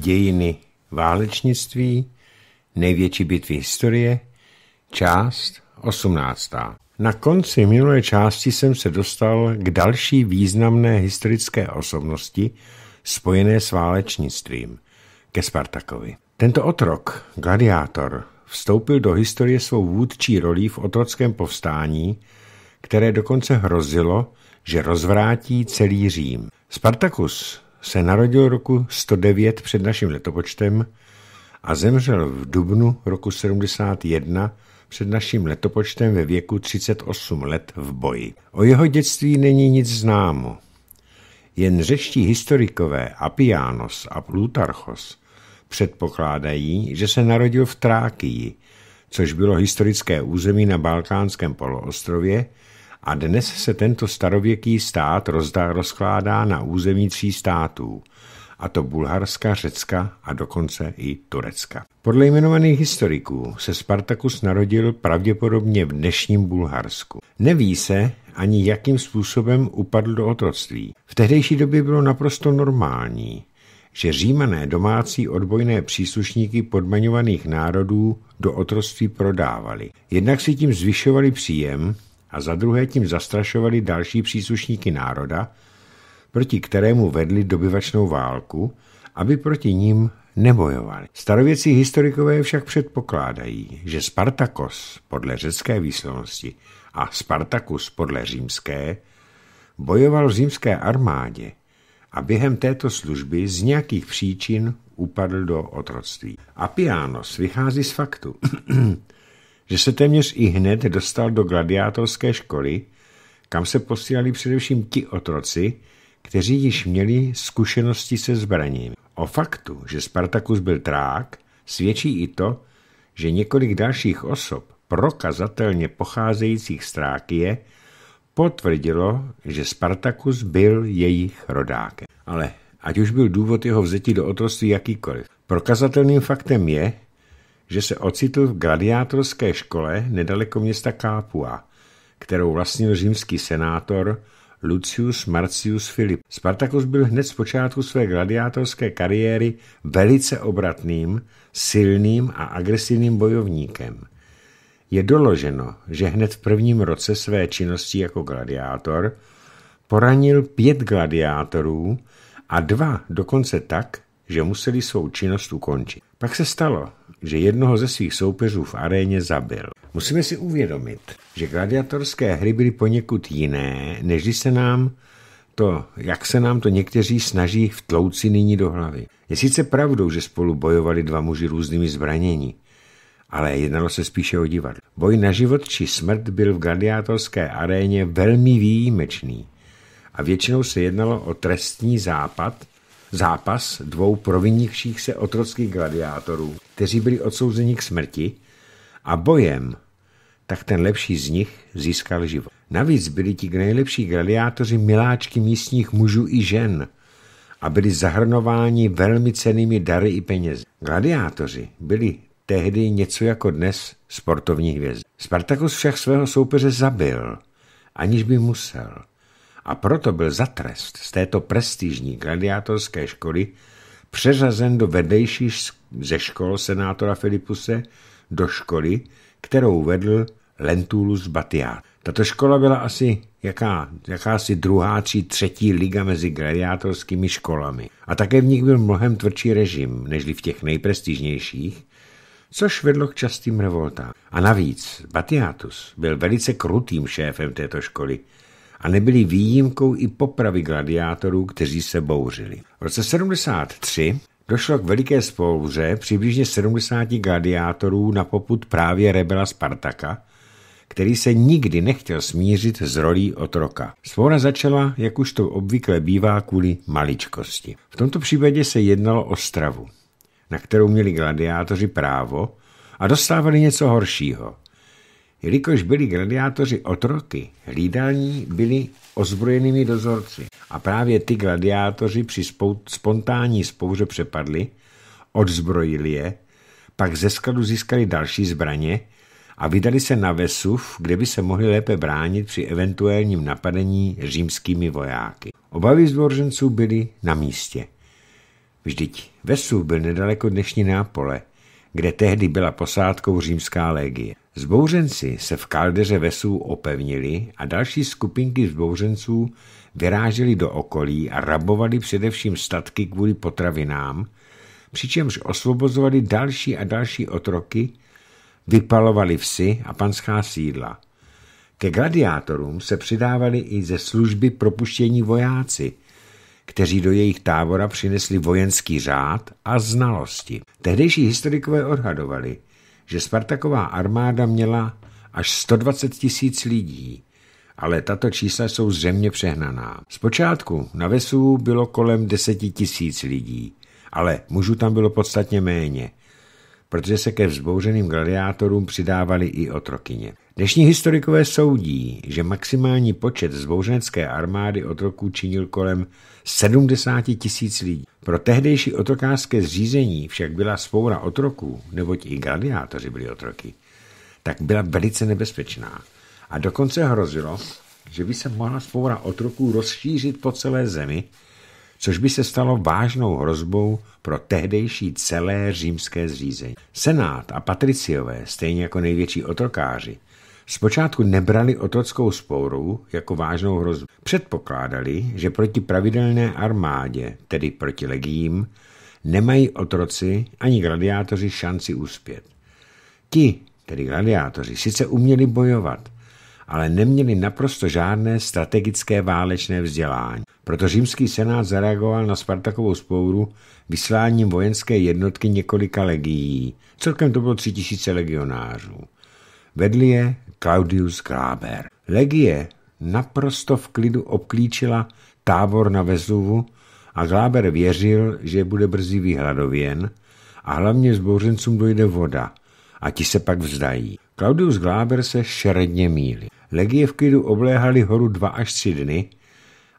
dějiny válečnictví, největší bitvy historie, část 18. Na konci minulé části jsem se dostal k další významné historické osobnosti spojené s válečnictvím, ke Spartakovi. Tento otrok, gladiátor, vstoupil do historie svou vůdčí rolí v otrockém povstání, které dokonce hrozilo, že rozvrátí celý Řím. Spartacus se narodil roku 109 před naším letopočtem a zemřel v dubnu roku 71 před naším letopočtem ve věku 38 let v boji. O jeho dětství není nic známo. Jen řeští historikové Apianos a Plutarchos předpokládají, že se narodil v Trákii, což bylo historické území na Balkánském poloostrově, a dnes se tento starověký stát rozdá, rozkládá na území tří států, a to Bulharska, Řecka a dokonce i Turecka. Podle jmenovaných historiků se Spartakus narodil pravděpodobně v dnešním Bulharsku. Neví se, ani jakým způsobem upadl do otroctví. V tehdejší době bylo naprosto normální, že římané domácí odbojné příslušníky podmaňovaných národů do otroctví prodávali. Jednak si tím zvyšovali příjem a za druhé tím zastrašovali další příslušníky národa, proti kterému vedli dobyvačnou válku, aby proti ním nebojovali. Starověcí historikové však předpokládají, že Spartakos podle řecké výslovnosti a Spartakus podle římské bojoval v římské armádě a během této služby z nějakých příčin upadl do otroctví. Apianos vychází z faktu, že se téměř i hned dostal do gladiátorské školy, kam se posílali především ti otroci, kteří již měli zkušenosti se zbraněmi. O faktu, že Spartakus byl trák, svědčí i to, že několik dalších osob, prokazatelně pocházejících z Trákie, potvrdilo, že Spartakus byl jejich rodákem. Ale ať už byl důvod jeho vzetí do otroství jakýkoliv, prokazatelným faktem je, že se ocitl v gladiátorské škole nedaleko města Kápua, kterou vlastnil římský senátor Lucius Marcius Filip. Spartacus byl hned z počátku své gladiátorské kariéry velice obratným, silným a agresivním bojovníkem. Je doloženo, že hned v prvním roce své činnosti jako gladiátor poranil pět gladiátorů a dva dokonce tak, že museli svou činnost ukončit. Pak se stalo, že jednoho ze svých soupeřů v aréně zabil. Musíme si uvědomit, že gladiatorské hry byly poněkud jiné, než se nám to, jak se nám to někteří snaží vtlouci nyní do hlavy. Je sice pravdou, že spolu bojovali dva muži různými zbranění, ale jednalo se spíše o divadlo. Boj na život či smrt byl v gladiátorské aréně velmi výjimečný a většinou se jednalo o trestní západ, zápas dvou provinivších se otrockých gladiátorů, kteří byli odsouzeni k smrti a bojem, tak ten lepší z nich získal život. Navíc byli ti nejlepší gladiátoři miláčky místních mužů i žen a byli zahrnováni velmi cenými dary i penězi. Gladiátoři byli tehdy něco jako dnes sportovní hvězdy. Spartakus však svého soupeře zabil, aniž by musel. A proto byl zatrest z této prestižní gladiátorské školy přeřazen do vedlejší ze škol senátora Filipuse do školy, kterou vedl Lentulus Batiat. Tato škola byla asi jaká, jakási druhá či třetí liga mezi gladiátorskými školami. A také v nich byl mnohem tvrdší režim, nežli v těch nejprestižnějších, což vedlo k častým revoltám. A navíc Batiatus byl velice krutým šéfem této školy, a nebyly výjimkou i popravy gladiátorů, kteří se bouřili. V roce 73 došlo k veliké spouře přibližně 70 gladiátorů na poput právě rebela Spartaka, který se nikdy nechtěl smířit s rolí otroka. Svora začala, jak už to obvykle bývá, kvůli maličkosti. V tomto případě se jednalo o stravu, na kterou měli gladiátoři právo a dostávali něco horšího – Jelikož byli gladiátoři otroky, hlídání byli ozbrojenými dozorci a právě ty gladiátoři při spontánní spouře přepadli, odzbrojili je, pak ze skladu získali další zbraně a vydali se na Vesuv, kde by se mohli lépe bránit při eventuálním napadení římskými vojáky. Obavy zboženců byly na místě. Vždyť Vesuv byl nedaleko dnešní Nápole – kde tehdy byla posádkou římská légie. Zbouřenci se v kaldeře Vesů opevnili a další skupinky zbouřenců vyráželi do okolí a rabovali především statky kvůli potravinám, přičemž osvobozovali další a další otroky, vypalovali vsi a panská sídla. Ke gladiátorům se přidávali i ze služby propuštění vojáci – kteří do jejich tábora přinesli vojenský řád a znalosti. Tehdejší historikové odhadovali, že Spartaková armáda měla až 120 tisíc lidí, ale tato čísla jsou zřejmě přehnaná. Zpočátku na Vesu bylo kolem 10 tisíc lidí, ale mužů tam bylo podstatně méně, protože se ke vzbouřeným gladiátorům přidávali i otrokyně. Dnešní historikové soudí, že maximální počet zbouřenecké armády otroků činil kolem 70 tisíc lidí. Pro tehdejší otrokářské zřízení však byla spoura otroků, neboť i gladiátoři byli otroky, tak byla velice nebezpečná. A dokonce hrozilo, že by se mohla spoura otroků rozšířit po celé zemi, což by se stalo vážnou hrozbou pro tehdejší celé římské zřízení. Senát a patriciové, stejně jako největší otrokáři, Zpočátku nebrali otrockou spouru jako vážnou hrozbu. Předpokládali, že proti pravidelné armádě, tedy proti legím, nemají otroci ani gladiátoři šanci uspět. Ti, tedy gladiátoři, sice uměli bojovat, ale neměli naprosto žádné strategické válečné vzdělání. Proto římský senát zareagoval na Spartakovou spouru vysláním vojenské jednotky několika legií. Celkem to bylo tři tisíce legionářů. Vedl je Claudius Gráber. Legie naprosto v klidu obklíčila tábor na Vezuvu a Gláber věřil, že bude brzy vyhladověn a hlavně zbouřencům dojde voda a ti se pak vzdají. Claudius Gláber se šeredně míli. Legie v klidu obléhali horu dva až tři dny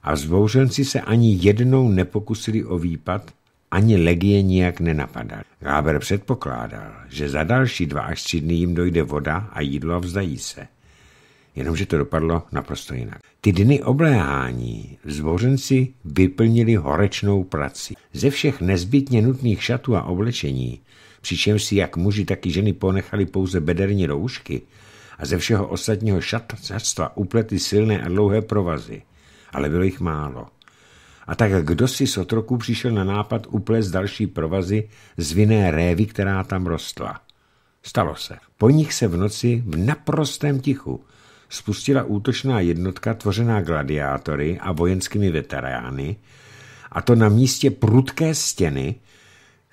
a zbouřenci se ani jednou nepokusili o výpad ani legie nijak nenapadal. Gáber předpokládal, že za další dva až tři dny jim dojde voda a jídlo a vzdají se. Jenomže to dopadlo naprosto jinak. Ty dny obléhání zbořenci vyplnili horečnou prací. Ze všech nezbytně nutných šatů a oblečení, přičemž si jak muži, tak i ženy ponechali pouze bederní roušky a ze všeho ostatního šatstva upletli silné a dlouhé provazy. Ale bylo jich málo. A tak kdo si z otroku přišel na nápad uplést další provazy z vinné révy, která tam rostla. Stalo se. Po nich se v noci v naprostém tichu spustila útočná jednotka tvořená gladiátory a vojenskými veterány, a to na místě prudké stěny,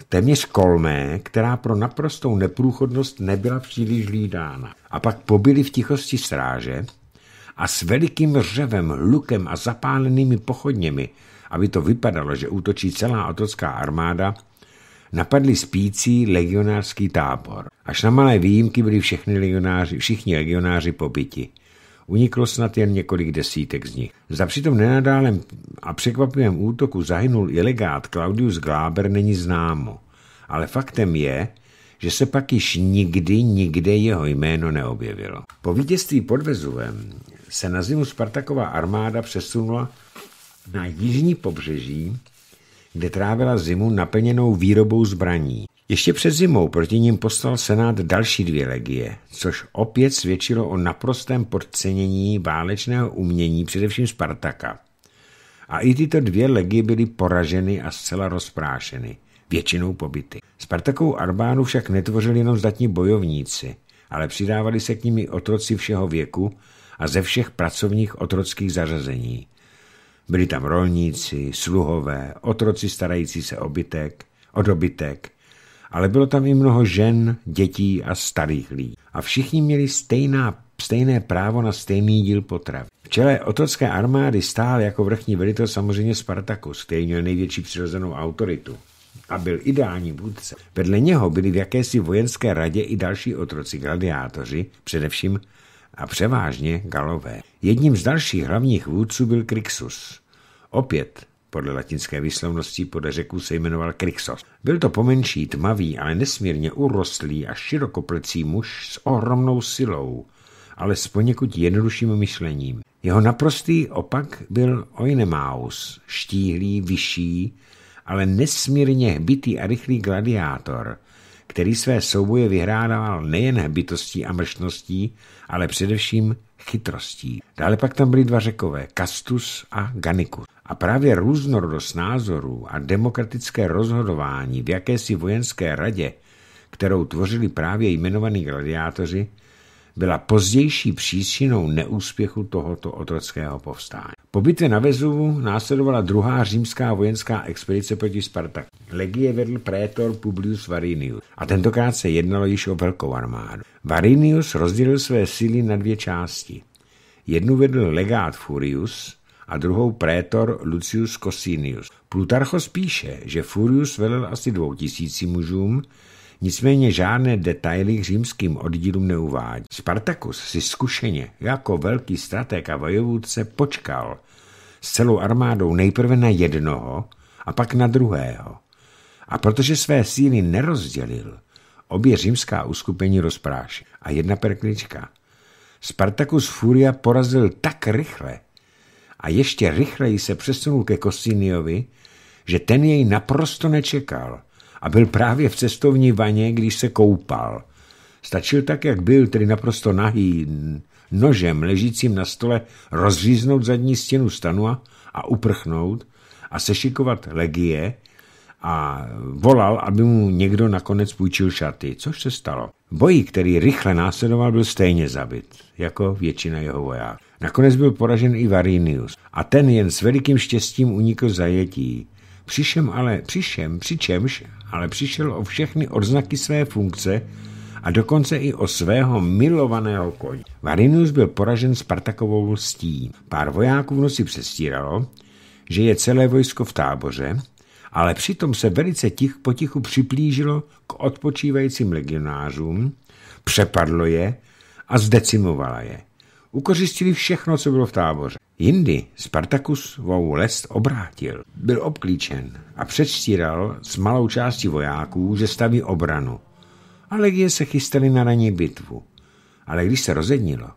téměř kolmé, která pro naprostou neprůchodnost nebyla příliš lídána. A pak pobyli v tichosti sráže a s velikým řevem, lukem a zapálenými pochodněmi aby to vypadalo, že útočí celá otrocká armáda, napadli spící legionářský tábor. Až na malé výjimky byli všichni legionáři, všichni legionáři pobyti. Uniklo snad jen několik desítek z nich. Za přitom nenadálem a překvapivém útoku zahynul i legát Claudius Gláber není známo. Ale faktem je, že se pak již nikdy, nikde jeho jméno neobjevilo. Po vítězství pod Vezuvem se na zimu Spartaková armáda přesunula na jižní pobřeží, kde trávila zimu naplněnou výrobou zbraní. Ještě před zimou proti ním poslal Senát další dvě legie, což opět svědčilo o naprostém podcenění válečného umění, především Spartaka. A i tyto dvě legie byly poraženy a zcela rozprášeny, většinou pobyty. Spartakovou armádu však netvořili jenom zdatní bojovníci, ale přidávali se k nimi otroci všeho věku a ze všech pracovních otrockých zařazení. Byli tam rolníci, sluhové, otroci starající se o bytek, o dobytek, ale bylo tam i mnoho žen, dětí a starých lidí. A všichni měli stejná, stejné právo na stejný díl potravy. V čele otrocké armády stál jako vrchní velitel samozřejmě Spartakus, který měl největší přirozenou autoritu a byl ideální vůdce. Vedle něho byli v jakési vojenské radě i další otroci gladiátoři, především a převážně Galové. Jedním z dalších hlavních vůdců byl Krixus. Opět podle latinské výslovnosti podle řeků se jmenoval Krixos. Byl to pomenší, tmavý, ale nesmírně urostlý a širokoplecí muž s ohromnou silou, ale s poněkud jednodušším myšlením. Jeho naprostý opak byl Oinemaus, štíhlý, vyšší, ale nesmírně hbitý a rychlý gladiátor – který své souboje vyhrával nejen hbitostí a mršností, ale především chytrostí. Dále pak tam byly dva řekové, Kastus a Ganikus. A právě různorodost názorů a demokratické rozhodování v jakési vojenské radě, kterou tvořili právě jmenovaní gladiátoři, byla pozdější příčinou neúspěchu tohoto otrockého povstání. Po bitvě na Vezuvu následovala druhá římská vojenská expedice proti Spartak. Legie vedl prétor Publius Varinius a tentokrát se jednalo již o velkou armádu. Varinius rozdělil své síly na dvě části. Jednu vedl legát Furius a druhou prétor Lucius Cosinius. Plutarcho spíše, že Furius velel asi dvou tisíci mužům, Nicméně žádné detaily k římským oddílům neuvádí. Spartakus si zkušeně jako velký strateg a vojevůdce počkal s celou armádou nejprve na jednoho a pak na druhého. A protože své síly nerozdělil, obě římská uskupení rozprášil a jedna perklička. Spartakus Furia porazil tak rychle a ještě rychleji se přesunul ke Kostiniovi, že ten jej naprosto nečekal – a byl právě v cestovní vaně, když se koupal. Stačil tak, jak byl, tedy naprosto nahý, nožem ležícím na stole rozříznout zadní stěnu stanu a uprchnout a sešikovat legie a volal, aby mu někdo nakonec půjčil šaty, což se stalo. Bojí, který rychle následoval, byl stejně zabit, jako většina jeho vojáků. Nakonec byl poražen i Varinius a ten jen s velikým štěstím unikl zajetí. Přišem ale, přišem, přičemž ale přišel o všechny odznaky své funkce a dokonce i o svého milovaného koně. Varinus byl poražen Spartakovou lstí. Pár vojáků v noci přestíralo, že je celé vojsko v táboře, ale přitom se velice tich potichu připlížilo k odpočívajícím legionářům, přepadlo je a zdecimovala je. Ukořistili všechno, co bylo v táboře. Jindy Spartakus svou lest obrátil. Byl obklíčen a předstíral s malou částí vojáků, že staví obranu. A legie se chystaly na ranní bitvu. Ale když se rozednilo,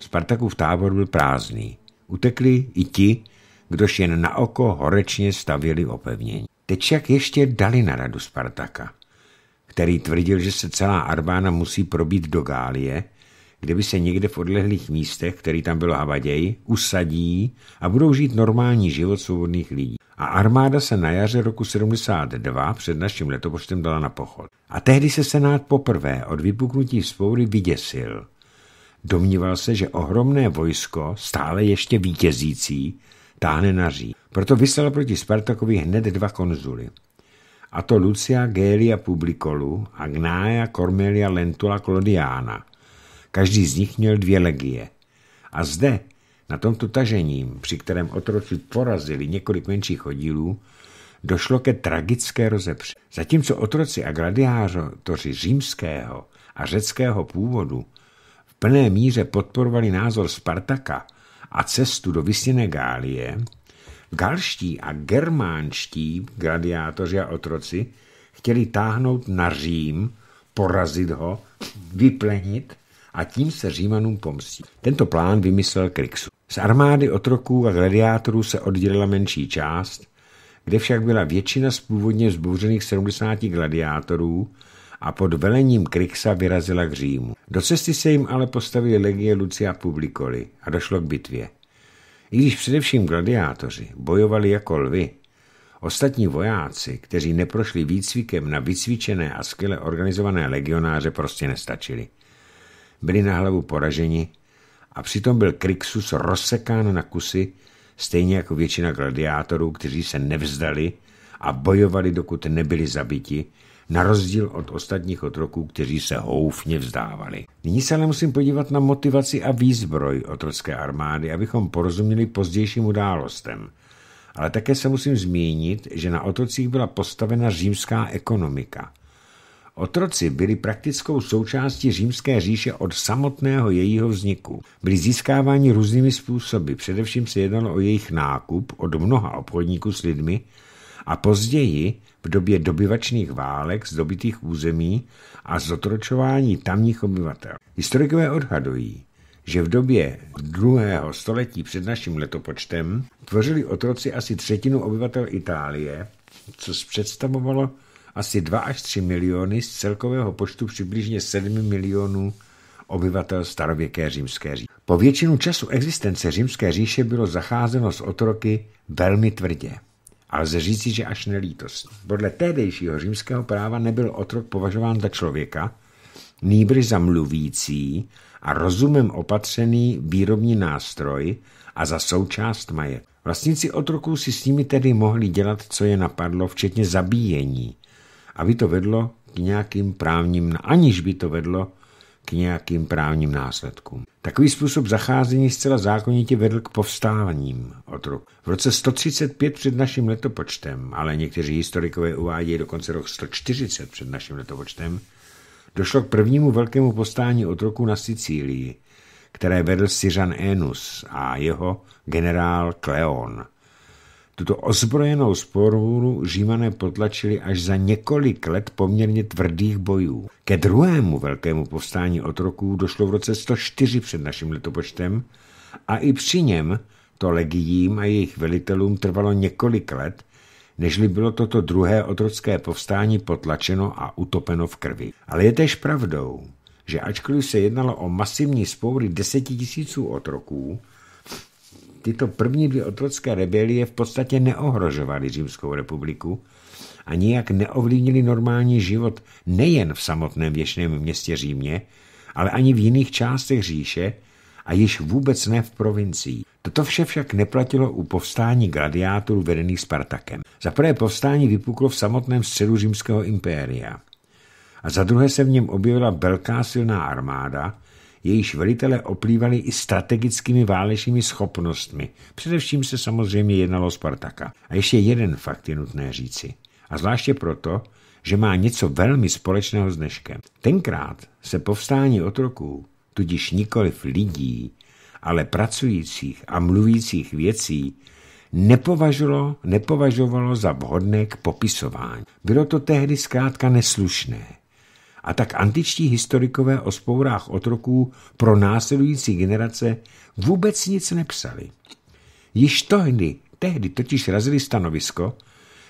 Spartakův tábor byl prázdný. Utekli i ti, kdož jen na oko horečně stavěli opevnění. Teď však ještě dali na radu Spartaka, který tvrdil, že se celá Arbána musí probít do Gálie, kdyby se někde v odlehlých místech, který tam bylo havaděj, usadí a budou žít normální život svobodných lidí. A armáda se na jaře roku 72 před naším letopočtem dala na pochod. A tehdy se Senát poprvé od vypuknutí vzpoury vyděsil. Domníval se, že ohromné vojsko, stále ještě vítězící, táhne na Ří. Proto vyslal proti Spartakovi hned dva konzuly a to Lucia Gelia Publicolu a Gnája Cormelia Lentula Clodiana – Každý z nich měl dvě legie. A zde, na tomto tažením, při kterém otroci porazili několik menších oddílů, došlo ke tragické rozepře. Zatímco otroci a gladiátoři římského a řeckého původu v plné míře podporovali názor Spartaka a cestu do vysněné Gálie, galští a germánští gladiátoři a otroci chtěli táhnout na Řím, porazit ho, vyplenit a tím se Římanům pomstí. Tento plán vymyslel Krixu. Z armády otroků a gladiátorů se oddělila menší část, kde však byla většina z původně zbouřených 70 gladiátorů a pod velením Krixa vyrazila k Římu. Do cesty se jim ale postavili legie Lucia Publicoli a došlo k bitvě. I když především gladiátoři bojovali jako lvy, ostatní vojáci, kteří neprošli výcvikem na vycvičené a skvěle organizované legionáře, prostě nestačili byli na hlavu poraženi a přitom byl Krixus rozsekán na kusy, stejně jako většina gladiátorů, kteří se nevzdali a bojovali, dokud nebyli zabiti, na rozdíl od ostatních otroků, kteří se houfně vzdávali. Nyní se ale musím podívat na motivaci a výzbroj otrocké armády, abychom porozuměli pozdějším událostem. Ale také se musím zmínit, že na otrocích byla postavena římská ekonomika – Otroci byli praktickou součástí římské říše od samotného jejího vzniku. Byli získáváni různými způsoby, především se jednalo o jejich nákup od mnoha obchodníků s lidmi a později v době dobyvačných válek z dobitých území a zotročování tamních obyvatel. Historikové odhadují, že v době druhého století před naším letopočtem tvořili otroci asi třetinu obyvatel Itálie, což představovalo asi 2 až 3 miliony z celkového počtu přibližně 7 milionů obyvatel starověké římské říše. Po většinu času existence římské říše bylo zacházeno s otroky velmi tvrdě. A lze říci, že až nelítost. Podle tédejšího římského práva nebyl otrok považován za člověka, nýbrž za mluvící a rozumem opatřený výrobní nástroj a za součást majetku. Vlastníci otroků si s nimi tedy mohli dělat, co je napadlo, včetně zabíjení, aby to vedlo k nějakým právním, aniž by to vedlo k nějakým právním následkům. Takový způsob zacházení zcela zákonitě vedl k povstáním otrok. V roce 135 před naším letopočtem, ale někteří historikové uvádějí dokonce rok 140 před naším letopočtem, došlo k prvnímu velkému povstání otroku na Sicílii, které vedl Syřan Enus a jeho generál Kleon. Tuto ozbrojenou sporu římané potlačili až za několik let poměrně tvrdých bojů. Ke druhému velkému povstání otroků došlo v roce 104 před naším letopočtem a i při něm to legiím a jejich velitelům trvalo několik let, nežli bylo toto druhé otrocké povstání potlačeno a utopeno v krvi. Ale je tež pravdou, že ačkoliv se jednalo o masivní spory desetitisíců otroků, tyto první dvě otrocké rebelie v podstatě neohrožovaly Římskou republiku a nijak neovlivnili normální život nejen v samotném věčném městě Římě, ale ani v jiných částech říše a již vůbec ne v provincii. Toto vše však neplatilo u povstání gladiátorů vedených Spartakem. Za prvé povstání vypuklo v samotném středu římského impéria a za druhé se v něm objevila velká silná armáda, jejíž velitele oplývali i strategickými válečnými schopnostmi. Především se samozřejmě jednalo o Spartaka. A ještě jeden fakt je nutné říci. A zvláště proto, že má něco velmi společného s dneškem. Tenkrát se povstání otroků, tudíž nikoliv lidí, ale pracujících a mluvících věcí, nepovažovalo, nepovažovalo za vhodné k popisování. Bylo to tehdy zkrátka neslušné a tak antičtí historikové o spourách otroků pro následující generace vůbec nic nepsali. Již tohdy, tehdy totiž razili stanovisko,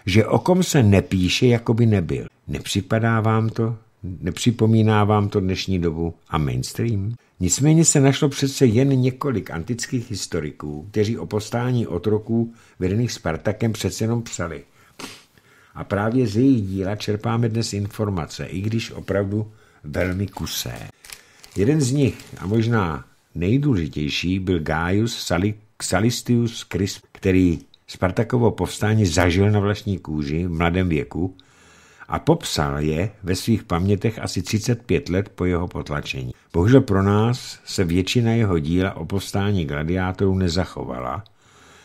že o kom se nepíše, jako by nebyl. Nepřipadá vám to? Nepřipomíná vám to dnešní dobu a mainstream? Nicméně se našlo přece jen několik antických historiků, kteří o postání otroků vedených Spartakem přece jenom psali a právě z jejich díla čerpáme dnes informace, i když opravdu velmi kusé. Jeden z nich, a možná nejdůležitější, byl Gaius Salistius Crisp, který Spartakovo povstání zažil na vlastní kůži v mladém věku a popsal je ve svých pamětech asi 35 let po jeho potlačení. Bohužel pro nás se většina jeho díla o povstání gladiátorů nezachovala,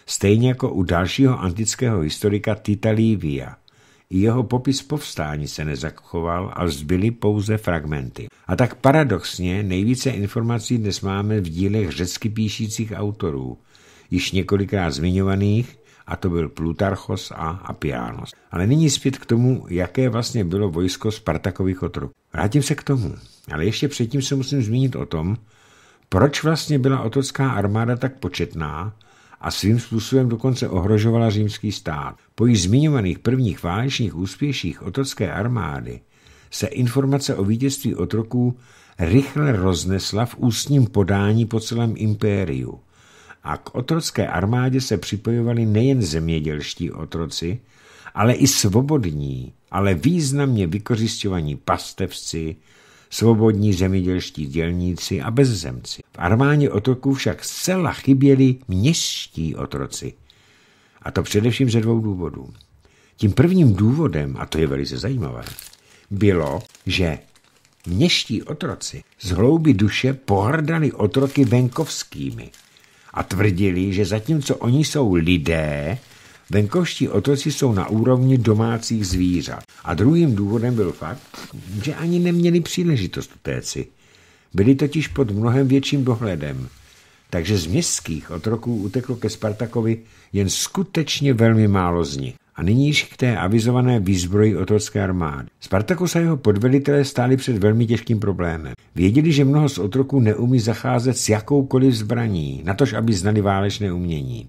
stejně jako u dalšího antického historika Tita Livia – jeho popis povstání se nezachoval a zbyly pouze fragmenty. A tak paradoxně nejvíce informací dnes máme v dílech řecky píšících autorů, již několikrát zmiňovaných, a to byl Plutarchos a Apianos. Ale nyní zpět k tomu, jaké vlastně bylo vojsko Spartakových otroků. Vrátím se k tomu, ale ještě předtím se musím zmínit o tom, proč vlastně byla otrocká armáda tak početná a svým způsobem dokonce ohrožovala římský stát. Po již zmiňovaných prvních válečných úspěších otrocké armády se informace o vítězství otroků rychle roznesla v ústním podání po celém impériu. A k otrocké armádě se připojovali nejen zemědělští otroci, ale i svobodní, ale významně vykořišťovaní pastevci, svobodní zemědělští dělníci a bezzemci. V armádě otroků však zcela chyběli městští otroci. A to především ze dvou důvodů. Tím prvním důvodem, a to je velice zajímavé, bylo, že městští otroci z hlouby duše pohrdali otroky venkovskými a tvrdili, že zatímco oni jsou lidé, Venkovští otroci jsou na úrovni domácích zvířat. A druhým důvodem byl fakt, že ani neměli příležitost utéci. Byli totiž pod mnohem větším dohledem. Takže z městských otroků uteklo ke Spartakovi jen skutečně velmi málo z nich. A nyní již k té avizované výzbroji otrocké armády. Spartakus a jeho podvelitelé stáli před velmi těžkým problémem. Věděli, že mnoho z otroků neumí zacházet s jakoukoliv zbraní, natož aby znali válečné umění.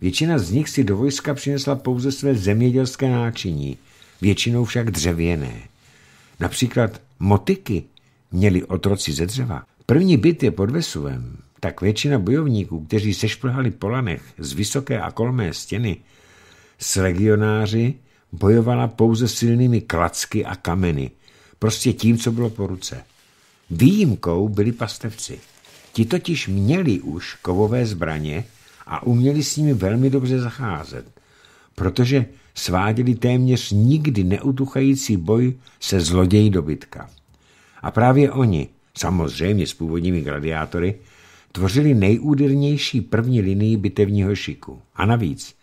Většina z nich si do vojska přinesla pouze své zemědělské náčiní, většinou však dřevěné. Například motyky měli otroci ze dřeva. První byt je pod Vesuvem, tak většina bojovníků, kteří sešplhali po lanech z vysoké a kolmé stěny, s legionáři bojovala pouze silnými klacky a kameny, prostě tím, co bylo po ruce. Výjimkou byli pastevci. Ti totiž měli už kovové zbraně, a uměli s nimi velmi dobře zacházet, protože sváděli téměř nikdy neutuchající boj se zloději dobytka. A právě oni, samozřejmě s původními gladiátory, tvořili nejúdernější první linii bitevního šiku. A navíc,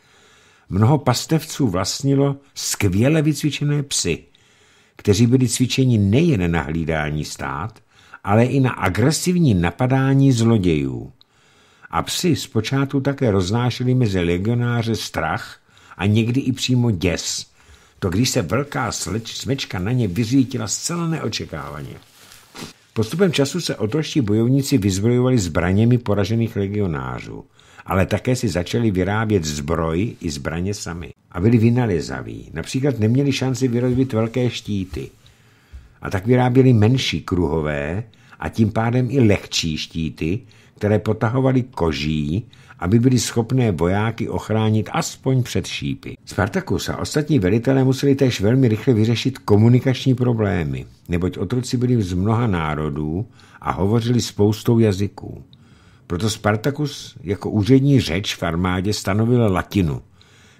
mnoho pastevců vlastnilo skvěle vycvičené psy, kteří byli cvičeni nejen na hlídání stát, ale i na agresivní napadání zlodějů a psi zpočátku také roznášeli mezi legionáře strach a někdy i přímo děs. To když se velká sleč, smečka na ně vyřítila zcela neočekávaně. Postupem času se otroští bojovníci vyzbrojovali zbraněmi poražených legionářů, ale také si začali vyrábět zbroj i zbraně sami. A byli vynalezaví. Například neměli šanci vyrobit velké štíty. A tak vyráběli menší kruhové a tím pádem i lehčí štíty, které potahovaly koží, aby byli schopné vojáky ochránit aspoň před šípy. Spartakus a ostatní velitelé museli též velmi rychle vyřešit komunikační problémy, neboť otroci byli z mnoha národů a hovořili spoustou jazyků. Proto Spartakus jako úřední řeč v armádě stanovil latinu –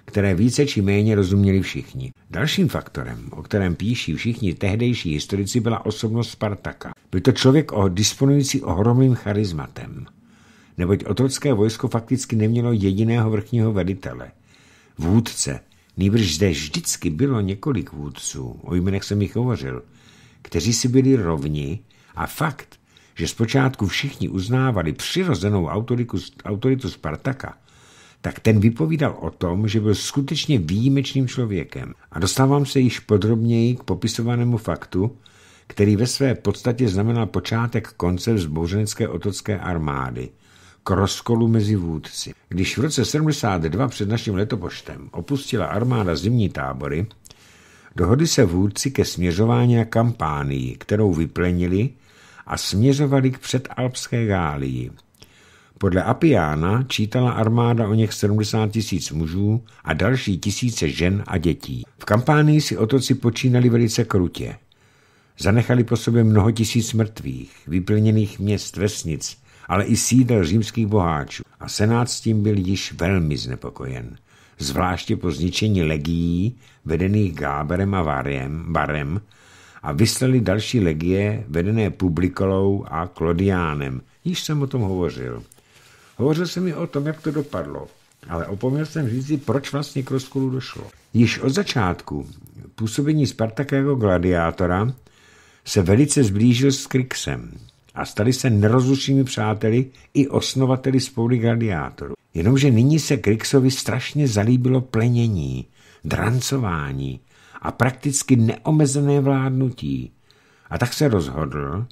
které více či méně rozuměli všichni. Dalším faktorem, o kterém píší všichni tehdejší historici, byla osobnost Spartaka. Byl to člověk o disponující ohromným charizmatem, neboť otrocké vojsko fakticky nemělo jediného vrchního velitele. Vůdce, nýbrž zde vždycky bylo několik vůdců, o jménech jsem jich hovořil, kteří si byli rovni a fakt, že zpočátku všichni uznávali přirozenou autoritu, autoritu Spartaka, tak ten vypovídal o tom, že byl skutečně výjimečným člověkem. A dostávám se již podrobněji k popisovanému faktu, který ve své podstatě znamenal počátek konce vzbouřenecké otocké armády, k rozkolu mezi vůdci. Když v roce 72 před naším letopočtem opustila armáda zimní tábory, dohodli se vůdci ke směřování a kampánii, kterou vyplenili a směřovali k předalpské Gálii – podle Apiána čítala armáda o něch 70 tisíc mužů a další tisíce žen a dětí. V kampánii si otoci počínali velice krutě. Zanechali po sobě mnoho tisíc mrtvých, vyplněných měst, vesnic, ale i sídel římských boháčů a senát s tím byl již velmi znepokojen. Zvláště po zničení legií vedených Gáberem a Varem, Barem a vyslali další legie vedené Publikolou a Klodiánem. Již jsem o tom hovořil. Hovořil jsem mi o tom, jak to dopadlo, ale opomněl jsem říct, proč vlastně k rozkolu došlo. Již od začátku působení Spartaka jako gladiátora se velice zblížil s Krixem a stali se nerozlučnými přáteli i osnovateli spoury gladiátorů. Jenomže nyní se Krixovi strašně zalíbilo plenění, drancování a prakticky neomezené vládnutí. A tak se rozhodl,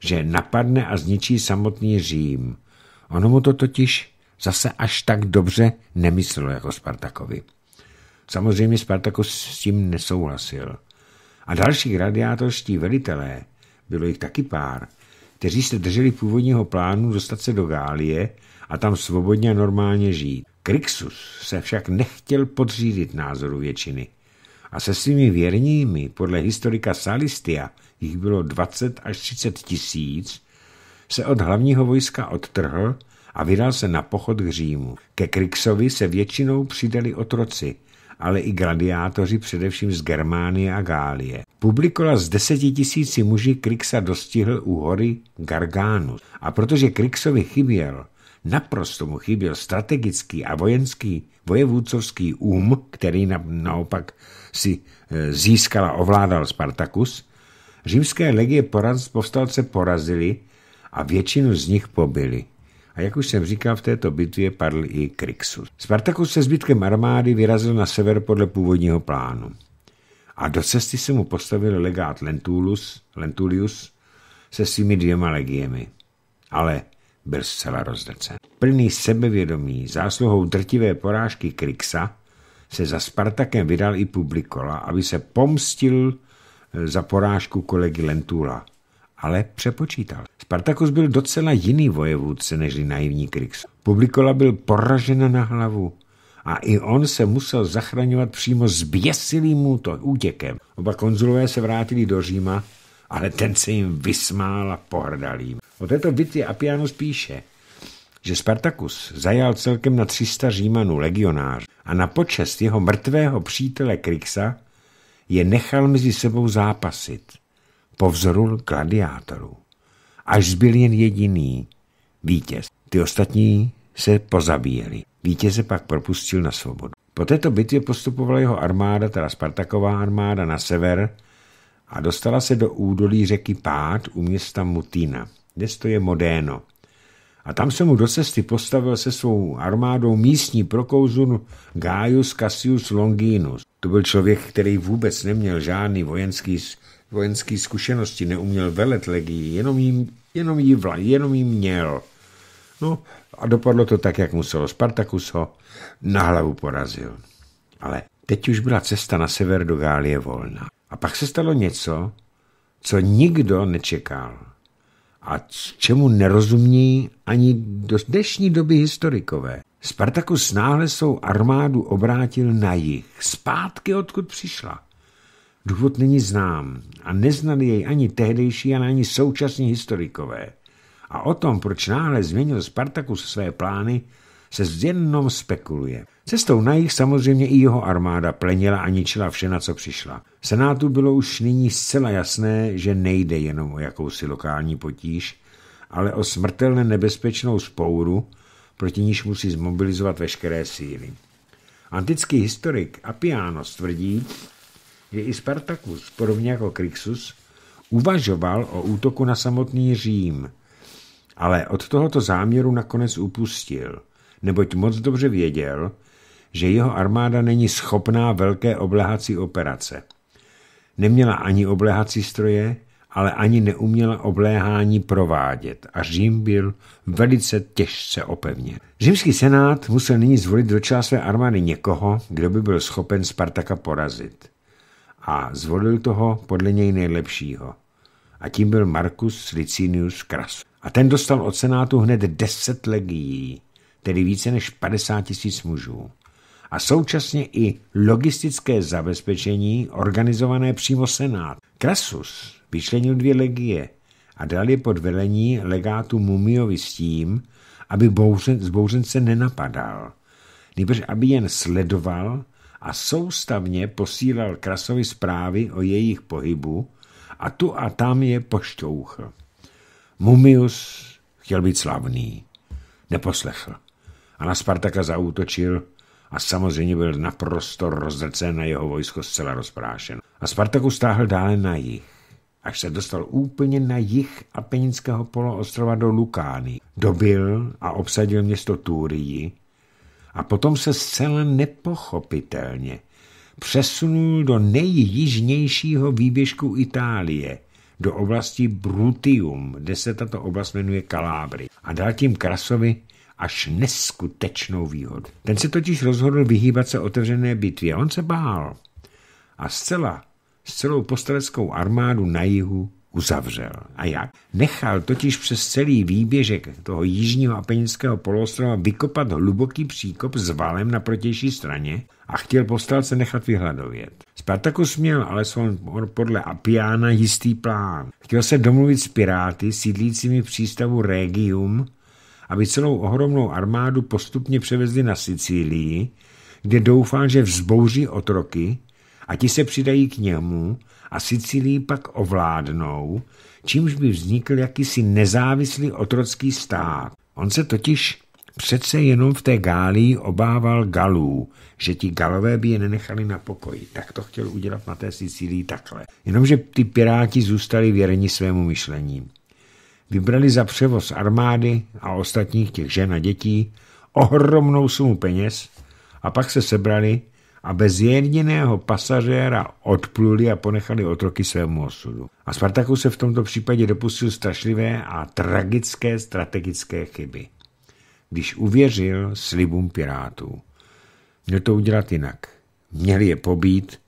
že napadne a zničí samotný Řím – Ono mu to totiž zase až tak dobře nemyslelo jako Spartakovi. Samozřejmě Spartakus s tím nesouhlasil. A další radiátorští velitelé, bylo jich taky pár, kteří se drželi původního plánu dostat se do Gálie a tam svobodně a normálně žít. Krixus se však nechtěl podřídit názoru většiny a se svými věrními podle historika Salistia jich bylo 20 až 30 tisíc, se od hlavního vojska odtrhl a vydal se na pochod k Římu. Ke Krixovi se většinou přidali otroci, ale i gladiátoři především z Germánie a Gálie. Publikola z deseti tisíci muži Krixa dostihl u hory Garganus. a protože Krixovi chyběl, naprosto mu chyběl strategický a vojenský vojevůcovský um, který na, naopak si e, získal a ovládal Spartakus, římské legie poraz povstalce porazili a většinu z nich pobili. A jak už jsem říkal, v této bitvě padl i Krixus. Spartakus se zbytkem armády vyrazil na sever podle původního plánu. A do cesty se mu postavil legát Lentulus, Lentulius se svými dvěma legiemi. Ale byl zcela rozdrcen. Plný sebevědomí zásluhou drtivé porážky Krixa se za Spartakem vydal i Publikola, aby se pomstil eh, za porážku kolegy Lentula – ale přepočítal. Spartakus byl docela jiný vojevůdce než naivní Krix. Publikola byl poražena na hlavu a i on se musel zachraňovat přímo zběsilým to útěkem. Oba konzulové se vrátili do Říma, ale ten se jim vysmál a pohrdal jim. O této bitvě Apianus píše, že Spartakus zajal celkem na 300 římanů legionář a na počest jeho mrtvého přítele Krixa je nechal mezi sebou zápasit po vzoru gladiátorů. Až zbyl jen jediný vítěz. Ty ostatní se pozabíjeli. Vítěze pak propustil na svobodu. Po této bitvě postupovala jeho armáda, teda Spartaková armáda, na sever a dostala se do údolí řeky Pád u města Mutina. Dnes to je Modéno. A tam se mu do cesty postavil se svou armádou místní prokouzun Gaius Cassius Longinus. To byl člověk, který vůbec neměl žádný vojenský vojenské zkušenosti, neuměl velet legii, jenom, jim, jenom, jí vla, jenom jí měl. No a dopadlo to tak, jak muselo. Spartakus ho na hlavu porazil. Ale teď už byla cesta na sever do Gálie volná. A pak se stalo něco, co nikdo nečekal a čemu nerozumí ani do dnešní doby historikové. Spartakus náhle svou armádu obrátil na jich, zpátky odkud přišla. Důvod není znám a neznali jej ani tehdejší, ani současní historikové. A o tom, proč náhle změnil Spartakus své plány, se jenom spekuluje. Cestou na jich samozřejmě i jeho armáda plenila a ničila vše, na co přišla. Senátu bylo už nyní zcela jasné, že nejde jenom o jakousi lokální potíž, ale o smrtelně nebezpečnou spouru, proti níž musí zmobilizovat veškeré síly. Antický historik Apiano tvrdí, že i Spartakus, podobně jako Krixus, uvažoval o útoku na samotný Řím, ale od tohoto záměru nakonec upustil, neboť moc dobře věděl, že jeho armáda není schopná velké oblehací operace. Neměla ani oblehací stroje, ale ani neuměla obléhání provádět a Řím byl velice těžce opevněn. Římský senát musel nyní zvolit do své armády někoho, kdo by byl schopen Spartaka porazit a zvolil toho podle něj nejlepšího. A tím byl Marcus Licinius Crassus. A ten dostal od senátu hned 10 legií, tedy více než 50 tisíc mužů. A současně i logistické zabezpečení organizované přímo senát. Crassus vyčlenil dvě legie a dal je pod velení legátu Mumiovi s tím, aby bouřen, zbouřence nenapadal, nebož aby jen sledoval a soustavně posílal Krasovi zprávy o jejich pohybu a tu a tam je pošťouchl. Mumius chtěl být slavný. Neposlechl. A na Spartaka zautočil a samozřejmě byl naprosto rozdrcen a jeho vojsko zcela rozprášeno. A Spartaku stáhl dále na jich až se dostal úplně na jih Apeninského poloostrova do Lukány. Dobil a obsadil město Túrii, a potom se zcela nepochopitelně přesunul do nejjižnějšího výběžku Itálie, do oblasti Brutium, kde se tato oblast jmenuje Kalábry, a dal tím Krasovi až neskutečnou výhodu. Ten se totiž rozhodl vyhýbat se otevřené bitvě. On se bál a zcela s celou postaleckou armádu na jihu uzavřel. A jak? Nechal totiž přes celý výběžek toho jižního Apeninského poloostrova vykopat hluboký příkop s valem na protější straně a chtěl se nechat vyhladovět. Spartakus měl ale podle Apiána jistý plán. Chtěl se domluvit s piráty sídlícími v přístavu Regium, aby celou ohromnou armádu postupně převezli na Sicílii, kde doufá, že vzbouří otroky a ti se přidají k němu a Sicílii pak ovládnou, čímž by vznikl jakýsi nezávislý otrocký stát. On se totiž přece jenom v té Gálii obával Galů, že ti Galové by je nenechali na pokoji. Tak to chtěl udělat na té Sicílii takhle. Jenomže ty piráti zůstali věrni svému myšlení. Vybrali za převoz armády a ostatních těch žen a dětí ohromnou sumu peněz a pak se sebrali a bez jediného pasažéra odpluli a ponechali otroky svému osudu. A Spartaku se v tomto případě dopustil strašlivé a tragické strategické chyby, když uvěřil slibům pirátů. Měl to udělat jinak. Měli je pobít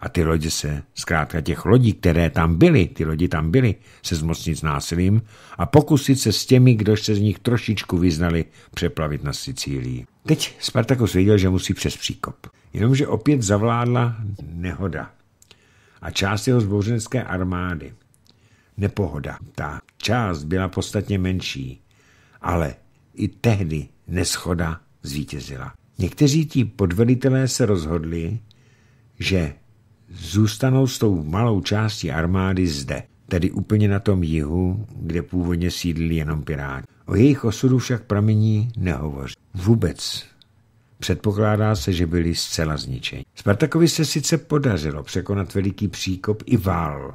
a ty lodi se, zkrátka těch lodí, které tam byly, ty lodi tam byly, se zmocnit s násilím a pokusit se s těmi, kdož se z nich trošičku vyznali, přeplavit na Sicílii. Teď Spartakus věděl, že musí přes příkop jenomže opět zavládla nehoda a část jeho zbouřenské armády. Nepohoda. Ta část byla podstatně menší, ale i tehdy neschoda zvítězila. Někteří ti podvelitelé se rozhodli, že zůstanou s tou malou částí armády zde, tedy úplně na tom jihu, kde původně sídlili jenom piráti. O jejich osudu však pramení nehovoří. Vůbec Předpokládá se, že byli zcela zničeni. Spartakovi se sice podařilo překonat veliký příkop i vál,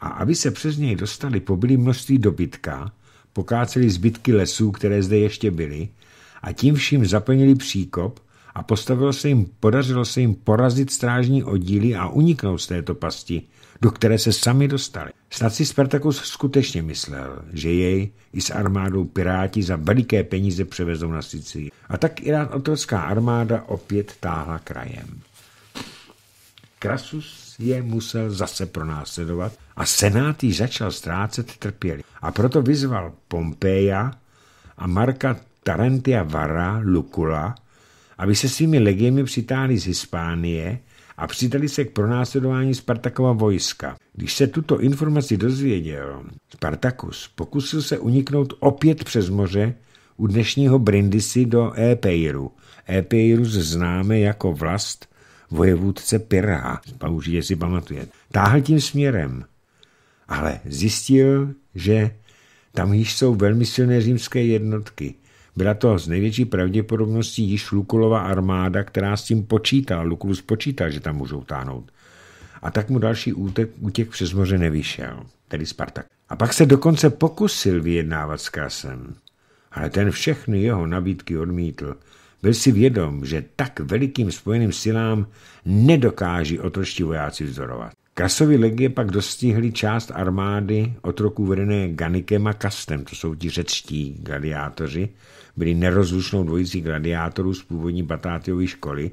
a aby se přes něj dostali, pobyli množství dobytka, pokáceli zbytky lesů, které zde ještě byly, a tím vším zaplnili příkop a postavilo se jim, podařilo se jim porazit strážní oddíly a uniknout z této pasti – do které se sami dostali. Snad si Spartakus skutečně myslel, že jej i s armádou Piráti za veliké peníze převezou na Sicílii. A tak irán otrovská armáda opět táhla krajem. Krasus je musel zase pronásledovat a senát ji začal ztrácet trpěli. A proto vyzval Pompeja a Marka Tarentia Vara Lukula, aby se svými legiemi přitáhli z Hispánie a přidali se k pronásledování Spartakova vojska. Když se tuto informaci dozvěděl, Spartakus pokusil se uniknout opět přes moře u dnešního Brindisi do Epeiru. Epeirus známe jako vlast vojevůdce Pirha, určitě si pamatujete. Táhl tím směrem, ale zjistil, že tam již jsou velmi silné římské jednotky – byla to z největší pravděpodobností již Lukulova armáda, která s tím počítala, Lukulus počítal, že tam můžou táhnout. A tak mu další útek, útěk přes moře nevyšel, tedy Spartak. A pak se dokonce pokusil vyjednávat s Krasem, ale ten všechny jeho nabídky odmítl. Byl si vědom, že tak velikým spojeným silám nedokáží otroští vojáci vzorovat. Krasovi legie pak dostihly část armády otroků vedené Ganikem a Kastem, to jsou ti řečtí gladiátoři, byli nerozlučnou dvojicí gladiátorů z původní Batátiovy školy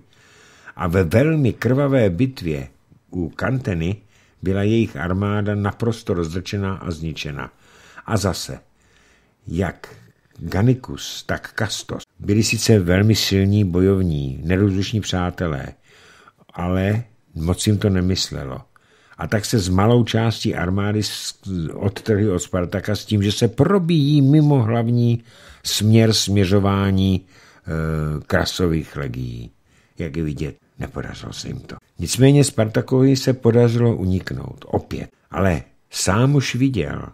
a ve velmi krvavé bitvě u Kanteny byla jejich armáda naprosto rozdrčená a zničena. A zase, jak Ganikus, tak Kastos byli sice velmi silní bojovní, nerozluční přátelé, ale moc jim to nemyslelo. A tak se z malou částí armády odtrhli od Spartaka s tím, že se probíjí mimo hlavní směr směřování eh, krasových legií. Jak je vidět, nepodařilo se jim to. Nicméně Spartakovi se podařilo uniknout, opět. Ale sám už viděl,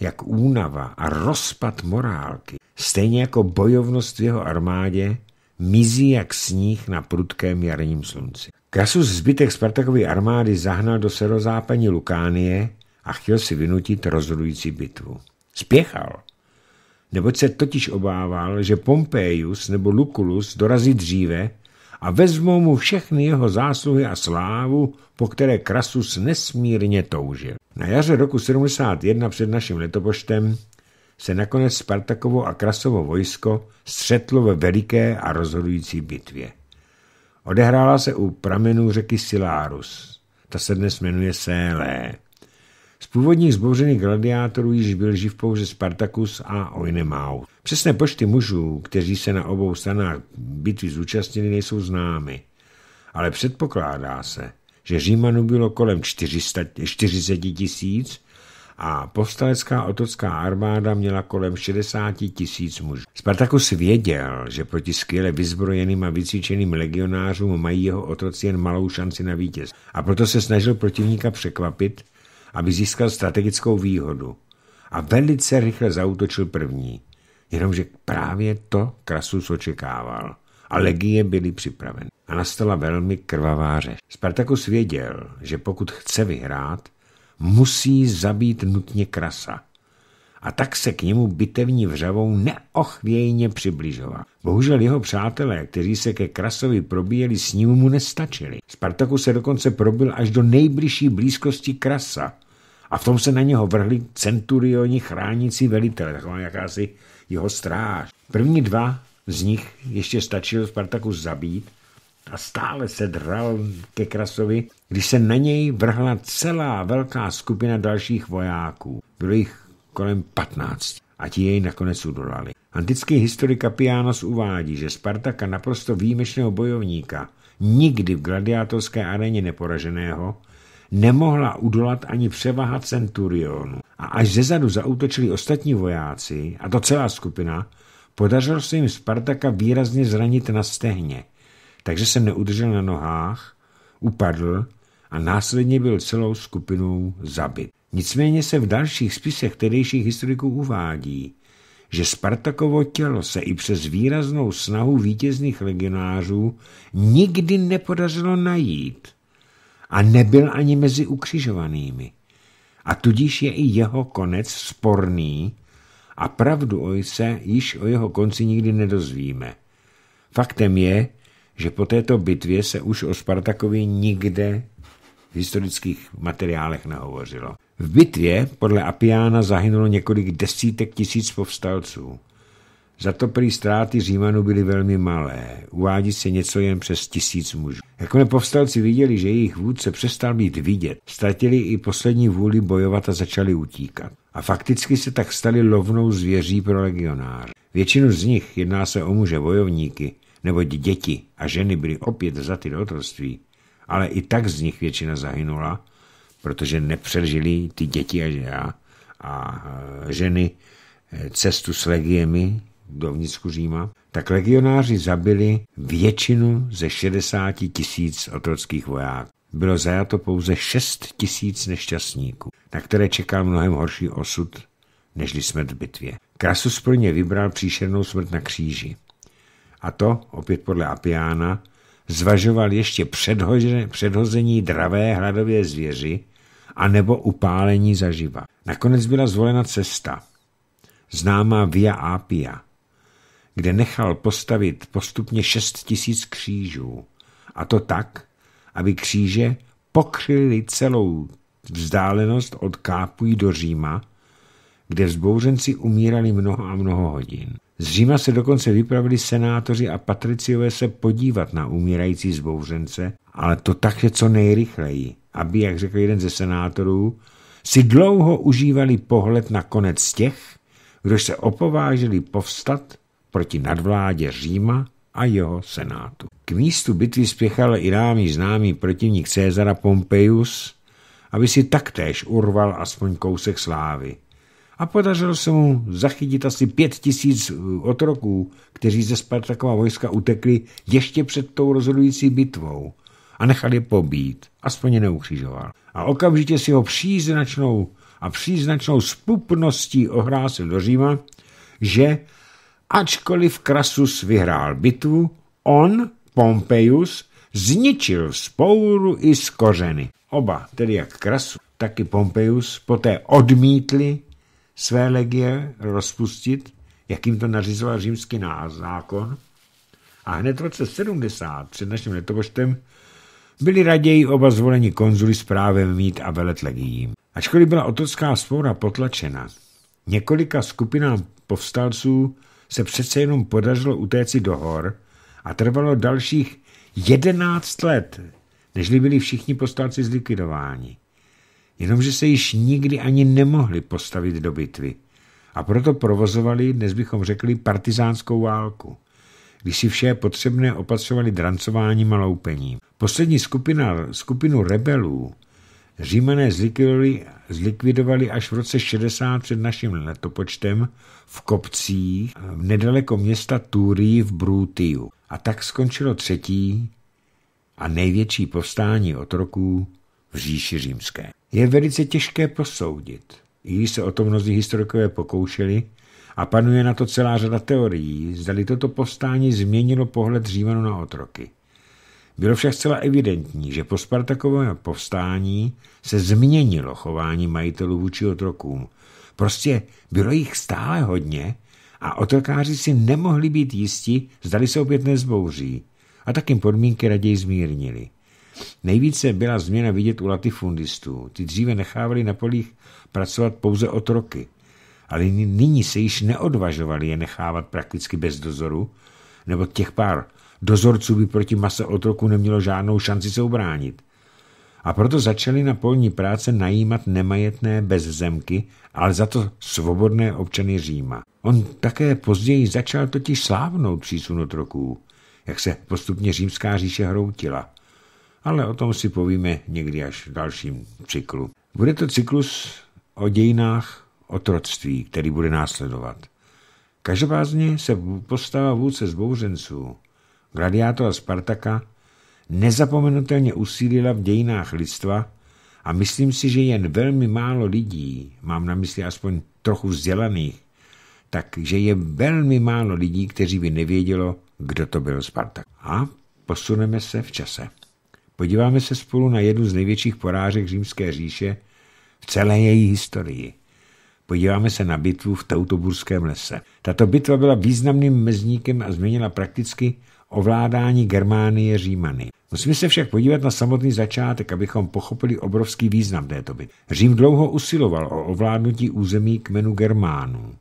jak únava a rozpad morálky, stejně jako bojovnost v jeho armádě, mizí jak sníh na prudkém jarním slunci. Krasus zbytek Spartakovy armády zahnal do serozápadní Lukánie a chtěl si vynutit rozhodující bitvu. Spěchal, neboť se totiž obával, že Pompeius nebo Luculus dorazí dříve a vezmou mu všechny jeho zásluhy a slávu, po které Krasus nesmírně toužil. Na jaře roku 71 před naším letopoštem se nakonec Spartakovo a Krasovo vojsko střetlo ve veliké a rozhodující bitvě. Odehrála se u pramenů řeky Silárus. Ta se dnes jmenuje Sélé. Z původních zbouřených gladiátorů již byl živ pouze Spartacus a Oinemau. Přesné počty mužů, kteří se na obou stranách bitvy zúčastnili, nejsou známy. Ale předpokládá se, že Římanů bylo kolem 400, 40 tisíc a povstalecká otocká armáda měla kolem 60 tisíc mužů. Spartakus věděl, že proti skvěle vyzbrojeným a vycvičeným legionářům mají jeho otroci jen malou šanci na vítěz a proto se snažil protivníka překvapit aby získal strategickou výhodu. A velice rychle zautočil první. Jenomže právě to Krasus očekával. A legie byly připraveny. A nastala velmi krvavá řeš. Spartakus věděl, že pokud chce vyhrát, musí zabít nutně Krasa a tak se k němu bitevní vřavou neochvějně přibližoval. Bohužel jeho přátelé, kteří se ke Krasovi probíjeli, s ním mu nestačili. Spartaku se dokonce probil až do nejbližší blízkosti Krasa, a v tom se na něho vrhli centurioni chránící velitele, taková jakási jeho stráž. První dva z nich ještě stačil Spartakus zabít a stále se dral ke Krasovi, když se na něj vrhla celá velká skupina dalších vojáků. Bylo jich kolem 15 a ti jej nakonec udolali. Antický historik Apianos uvádí, že Spartaka naprosto výjimečného bojovníka, nikdy v gladiátorské aréně neporaženého, nemohla udolat ani převaha Centurionu. A až zezadu zautočili ostatní vojáci, a to celá skupina, podařilo se jim Spartaka výrazně zranit na stehně, takže se neudržel na nohách, upadl a následně byl celou skupinou zabit. Nicméně se v dalších spisech tehdejších historiků uvádí, že Spartakovo tělo se i přes výraznou snahu vítězných legionářů nikdy nepodařilo najít a nebyl ani mezi ukřižovanými. A tudíž je i jeho konec sporný a pravdu o se již o jeho konci nikdy nedozvíme. Faktem je, že po této bitvě se už o Spartakovi nikde v historických materiálech nehovořilo. V bitvě podle Apiána zahynulo několik desítek tisíc povstalců. Za to prý ztráty Římanů byly velmi malé, uvádí se něco jen přes tisíc mužů. Jakmile povstalci viděli, že jejich vůdce přestal být vidět, ztratili i poslední vůli bojovat a začali utíkat. A fakticky se tak stali lovnou zvěří pro legionáře. Většinu z nich, jedná se o muže bojovníky, nebo děti a ženy byly opět za ty otroctví, ale i tak z nich většina zahynula, protože nepřežili ty děti a ženy eh, cestu s legiemi, dovnitřku Říma, tak legionáři zabili většinu ze 60 tisíc otrockých vojáků. Bylo zajato pouze 6 tisíc nešťastníků, na které čekal mnohem horší osud, nežli smrt v bitvě. Krasus pro ně vybral příšernou smrt na kříži. A to, opět podle Apiána, zvažoval ještě předhoze, předhození dravé hladové zvěři, anebo upálení zaživa. Nakonec byla zvolena cesta, známá Via Apia, kde nechal postavit postupně šest tisíc křížů. A to tak, aby kříže pokryly celou vzdálenost od Kápují do Říma, kde vzbouřenci umírali mnoho a mnoho hodin. Z Říma se dokonce vypravili senátoři a patriciové se podívat na umírající zbouřence, ale to je co nejrychleji, aby, jak řekl jeden ze senátorů, si dlouho užívali pohled na konec těch, kdož se opováželi povstat proti nadvládě Říma a jeho senátu. K místu bitvy spěchal i námi známý protivník Cezara Pompeius, aby si taktéž urval aspoň kousek slávy. A podařilo se mu zachytit asi pět tisíc eh, otroků, kteří ze Spartakova vojska utekli ještě před tou rozhodující bitvou a nechali pobít, aspoň je neukřižoval. A okamžitě si ho příznačnou a příznačnou spupností ohlásil do Říma, že Ačkoliv Krasus vyhrál bitvu, on, Pompeius, zničil spouru i z kořeny. Oba, tedy jak Krasus, tak i Pompeius, poté odmítli své legie rozpustit, jak jim to nařizoval římský zákon. A hned v roce 70 před naším letopočtem byli raději oba zvoleni konzuly s právem mít a velet legiím. Ačkoliv byla otocká spoura potlačena, několika skupinám povstalců se přece jenom podařilo utéci do hor a trvalo dalších jedenáct let, nežli byli všichni postalci zlikvidováni. Jenomže se již nikdy ani nemohli postavit do bitvy. A proto provozovali, dnes bychom řekli, partizánskou válku, když si vše potřebné opatřovali drancováním a loupením. Poslední skupina, skupinu rebelů Římané zlikvidovali, zlikvidovali až v roce 60 před naším letopočtem v Kopcích eh, nedaleko města Turii v Brutiu. A tak skončilo třetí a největší povstání otroků v říši římské. Je velice těžké posoudit, i když se o to mnozí historikové pokoušeli, a panuje na to celá řada teorií, zdali toto povstání změnilo pohled Římanů na otroky. Bylo však zcela evidentní, že po Spartakovém povstání se změnilo chování majitelů vůči otrokům. Prostě bylo jich stále hodně a otrokáři si nemohli být jisti, zdali se opět nezbouří. A tak jim podmínky raději zmírnili. Nejvíce byla změna vidět u latifundistů. Ty dříve nechávali na polích pracovat pouze otroky, ale nyní se již neodvažovali je nechávat prakticky bez dozoru, nebo těch pár dozorců by proti mase otroku nemělo žádnou šanci se ubránit. A proto začali na polní práce najímat nemajetné bezzemky, ale za to svobodné občany Říma. On také později začal totiž slávnout přísun otroků, jak se postupně římská říše hroutila. Ale o tom si povíme někdy až v dalším cyklu. Bude to cyklus o dějinách otroctví, který bude následovat. Každopádně se postava vůdce zbouřenců gladiátora Spartaka, nezapomenutelně usílila v dějinách lidstva a myslím si, že jen velmi málo lidí, mám na mysli aspoň trochu vzdělaných, takže je velmi málo lidí, kteří by nevědělo, kdo to byl Spartak. A posuneme se v čase. Podíváme se spolu na jednu z největších porážek Římské říše v celé její historii. Podíváme se na bitvu v Teutoburském lese. Tato bitva byla významným mezníkem a změnila prakticky ovládání Germánie Římany. Musíme se však podívat na samotný začátek, abychom pochopili obrovský význam této bitvy. Řím dlouho usiloval o ovládnutí území kmenu Germánů.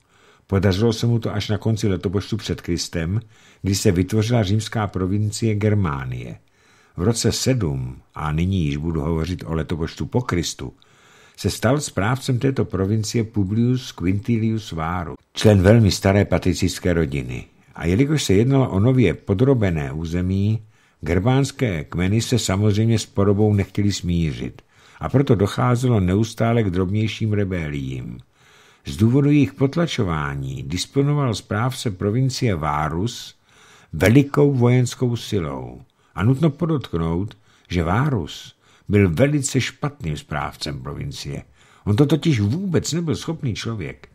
Podařilo se mu to až na konci letopočtu před Kristem, kdy se vytvořila římská provincie Germánie. V roce 7, a nyní již budu hovořit o letopočtu po Kristu, se stal správcem této provincie Publius Quintilius Varus, člen velmi staré patricijské rodiny a jelikož se jednalo o nově podrobené území, gerbánské kmeny se samozřejmě s porobou nechtěli smířit a proto docházelo neustále k drobnějším rebeliím. Z důvodu jejich potlačování disponoval správce provincie Várus velikou vojenskou silou. A nutno podotknout, že Várus byl velice špatným správcem provincie. On to totiž vůbec nebyl schopný člověk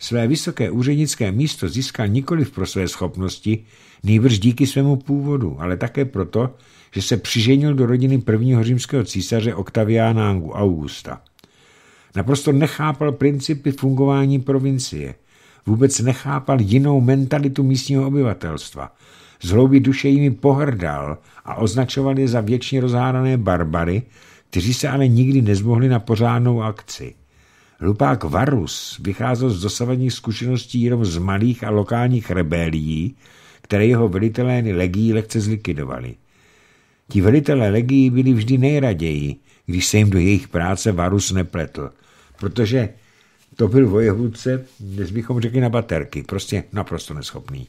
své vysoké úřednické místo získal nikoli pro své schopnosti, nejbrž díky svému původu, ale také proto, že se přiženil do rodiny prvního římského císaře Octaviana Augusta. Naprosto nechápal principy fungování provincie, vůbec nechápal jinou mentalitu místního obyvatelstva, z duše jimi pohrdal a označoval je za věčně rozhádané barbary, kteří se ale nikdy nezmohli na pořádnou akci. Hlupák Varus vycházel z dosavadních zkušeností jenom z malých a lokálních rebelií, které jeho velitelé legií lehce zlikvidovali. Ti velitelé legií byli vždy nejraději, když se jim do jejich práce Varus nepletl, protože to byl vojevůdce, dnes bychom řekli na baterky, prostě naprosto neschopný.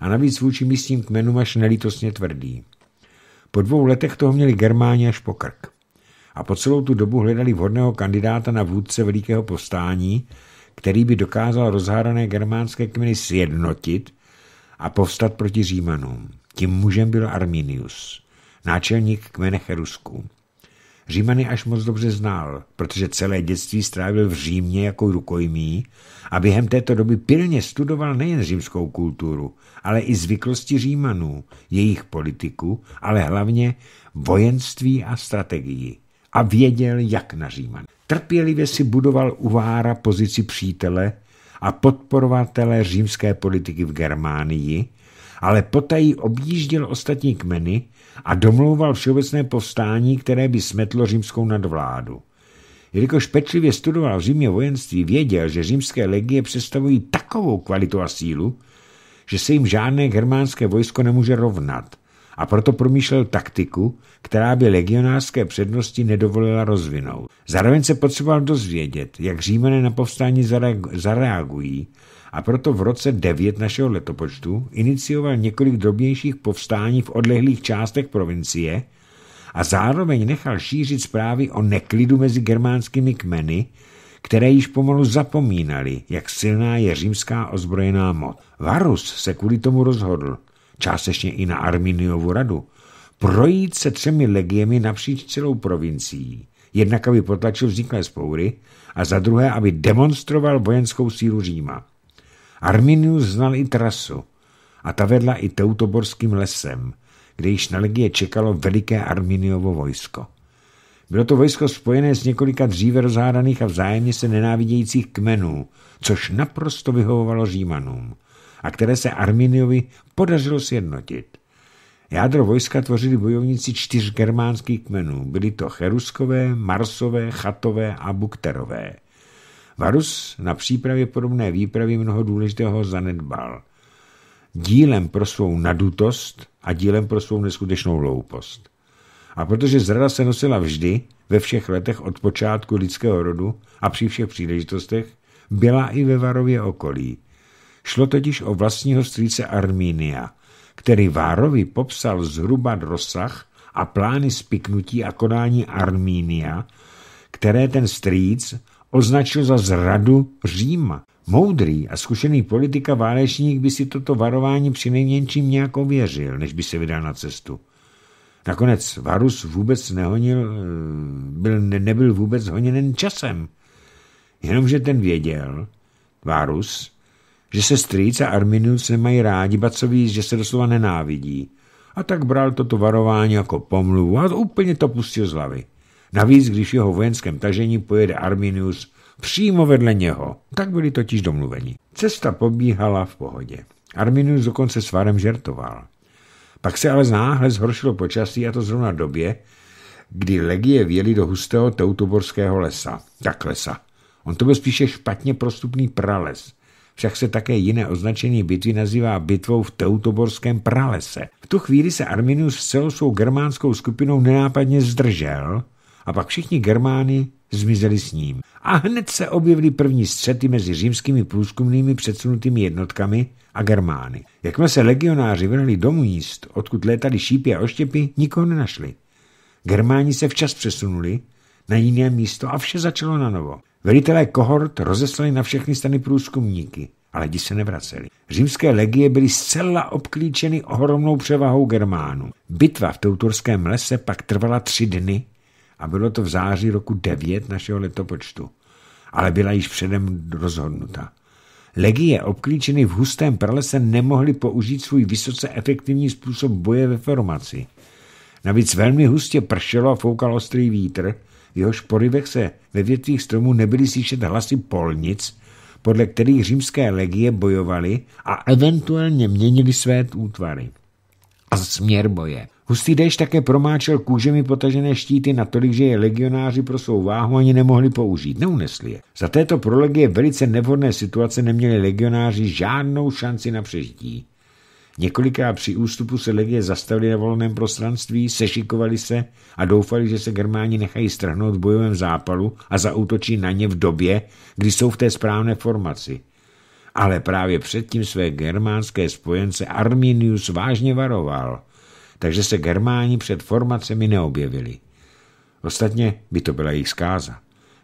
A navíc vůči místním kmenům až nelítostně tvrdý. Po dvou letech toho měli Germáni až po krk a po celou tu dobu hledali vhodného kandidáta na vůdce velikého povstání, který by dokázal rozhádané germánské kmeny sjednotit a povstat proti Římanům. Tím mužem byl Arminius, náčelník kmene Cherusků. Římany až moc dobře znal, protože celé dětství strávil v Římě jako rukojmí a během této doby pilně studoval nejen římskou kulturu, ale i zvyklosti Římanů, jejich politiku, ale hlavně vojenství a strategii a věděl, jak na Říman. Trpělivě si budoval u Vára pozici přítele a podporovatele římské politiky v Germánii, ale potají objížděl ostatní kmeny a domlouval všeobecné povstání, které by smetlo římskou nadvládu. Jelikož pečlivě studoval v Římě vojenství, věděl, že římské legie představují takovou kvalitu a sílu, že se jim žádné germánské vojsko nemůže rovnat – a proto promýšlel taktiku, která by legionářské přednosti nedovolila rozvinout. Zároveň se potřeboval dozvědět, jak římané na povstání zareagují a proto v roce 9 našeho letopočtu inicioval několik drobnějších povstání v odlehlých částech provincie a zároveň nechal šířit zprávy o neklidu mezi germánskými kmeny, které již pomalu zapomínali, jak silná je římská ozbrojená moc. Varus se kvůli tomu rozhodl, částečně i na Arminiovu radu, projít se třemi legiemi napříč celou provincií, jednak aby potlačil vzniklé spoury a za druhé, aby demonstroval vojenskou sílu Říma. Arminius znal i trasu a ta vedla i Teutoborským lesem, kde již na legie čekalo veliké Arminiovo vojsko. Bylo to vojsko spojené s několika dříve rozhádaných a vzájemně se nenávidějících kmenů, což naprosto vyhovovalo Římanům a které se Arminiovi podařilo sjednotit. Jádro vojska tvořili bojovníci čtyř germánských kmenů. Byli to Cheruskové, Marsové, Chatové a Bukterové. Varus na přípravě podobné výpravy mnoho důležitého zanedbal. Dílem pro svou nadutost a dílem pro svou neskutečnou loupost. A protože zrada se nosila vždy, ve všech letech od počátku lidského rodu a při všech příležitostech, byla i ve Varově okolí. Šlo totiž o vlastního strýce Armínia, který Várovi popsal zhruba rozsah a plány spiknutí a konání Armínia, které ten strýc označil za zradu Říma. Moudrý a zkušený politika válečník by si toto varování přinejmenším nějak ověřil, než by se vydal na cestu. Nakonec Varus vůbec nehonil, eh, byl, ne, nebyl vůbec honěn časem. Jenomže ten věděl, Varus, že se strýc a Arminius nemají rádi, ba co víc, že se doslova nenávidí. A tak bral toto varování jako pomluvu a úplně to pustil z hlavy. Navíc, když jeho vojenském tažení pojede Arminius přímo vedle něho, tak byli totiž domluveni. Cesta pobíhala v pohodě. Arminius dokonce s Varem žertoval. Pak se ale náhle zhoršilo počasí a to zrovna době, kdy legie věly do hustého teutoborského lesa. Tak lesa. On to byl spíše špatně prostupný prales – však se také jiné označení bitvy nazývá bitvou v Teutoborském pralese. V tu chvíli se Arminius s celou svou germánskou skupinou nenápadně zdržel a pak všichni Germány zmizeli s ním. A hned se objevily první střety mezi římskými průzkumnými předsunutými jednotkami a Germány. Jakmile se legionáři vrhli do míst, odkud létali šípy a oštěpy, nikoho nenašli. Germáni se včas přesunuli na jiné místo a vše začalo na novo. Velitelé kohort rozeslali na všechny strany průzkumníky, ale ti se nevraceli. Římské legie byly zcela obklíčeny ohromnou převahou Germánů. Bitva v Touturském lese pak trvala tři dny a bylo to v září roku 9 našeho letopočtu, ale byla již předem rozhodnuta. Legie obklíčeny v hustém pralese nemohly použít svůj vysoce efektivní způsob boje ve formaci. Navíc velmi hustě pršelo a foukal ostrý vítr, v jehož porivech se ve větvích stromů nebyly slyšet hlasy polnic, podle kterých římské legie bojovaly a eventuálně měnili své útvary a směr boje. Hustý déšť také promáčel kůžemi potažené štíty natolik, že je legionáři pro svou váhu ani nemohli použít, neunesli je. Za této pro legie velice nevhodné situace neměli legionáři žádnou šanci na přežití. Několikrát při ústupu se legie zastavili na volném prostranství, sešikovali se a doufali, že se Germáni nechají strhnout v bojovém zápalu a zaútočí na ně v době, kdy jsou v té správné formaci. Ale právě předtím své germánské spojence Arminius vážně varoval, takže se Germáni před formacemi neobjevili. Ostatně by to byla jejich zkáza.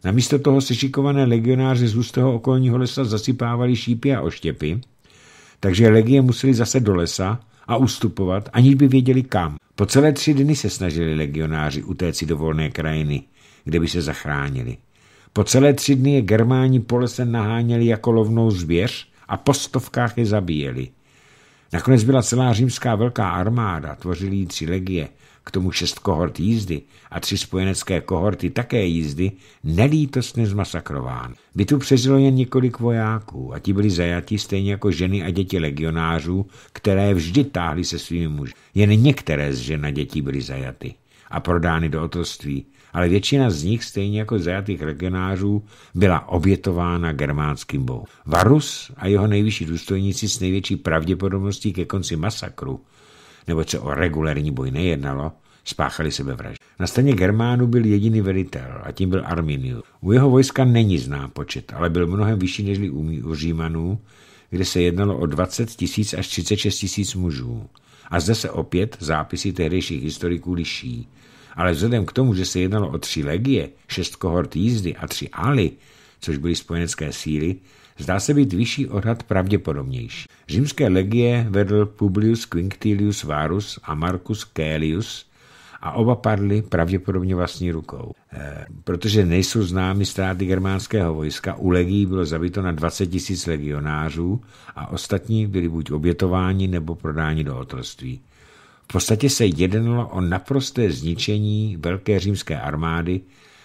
Namísto toho sešikované legionáři z hustého okolního lesa zasypávali šípy a oštěpy, takže legie museli zase do lesa a ustupovat, aniž by věděli kam. Po celé tři dny se snažili legionáři utéci do volné krajiny, kde by se zachránili. Po celé tři dny je germáni po lese naháněli jako lovnou zvěř a po stovkách je zabíjeli. Nakonec byla celá římská velká armáda, tvořili ji tři legie k tomu šest kohort jízdy a tři spojenecké kohorty také jízdy, nelítostně zmasakrován. tu přežilo jen několik vojáků a ti byli zajati stejně jako ženy a děti legionářů, které vždy táhly se svými muži. Jen některé z žen a dětí byly zajaty a prodány do otroství, ale většina z nich, stejně jako zajatých legionářů, byla obětována germánským bohům. Varus a jeho nejvyšší důstojníci s největší pravděpodobností ke konci masakru neboť se o regulární boj nejednalo, spáchali sebevraždu. Na straně Germánů byl jediný velitel a tím byl Arminius. U jeho vojska není znám počet, ale byl mnohem vyšší než u Římanů, kde se jednalo o 20 tisíc až 36 tisíc mužů. A zde se opět zápisy tehdejších historiků liší. Ale vzhledem k tomu, že se jednalo o tři legie, šest kohort jízdy a tři ali, což byly spojenecké síly, Zdá se být vyšší odhad pravděpodobnější. Římské legie vedl Publius Quinctilius Varus a Marcus Caelius a oba padli pravděpodobně vlastní rukou. E, protože nejsou známy ztráty germánského vojska, u legií bylo zabito na 20 000 legionářů a ostatní byli buď obětováni nebo prodáni do otroství. V podstatě se jednalo o naprosté zničení velké římské armády,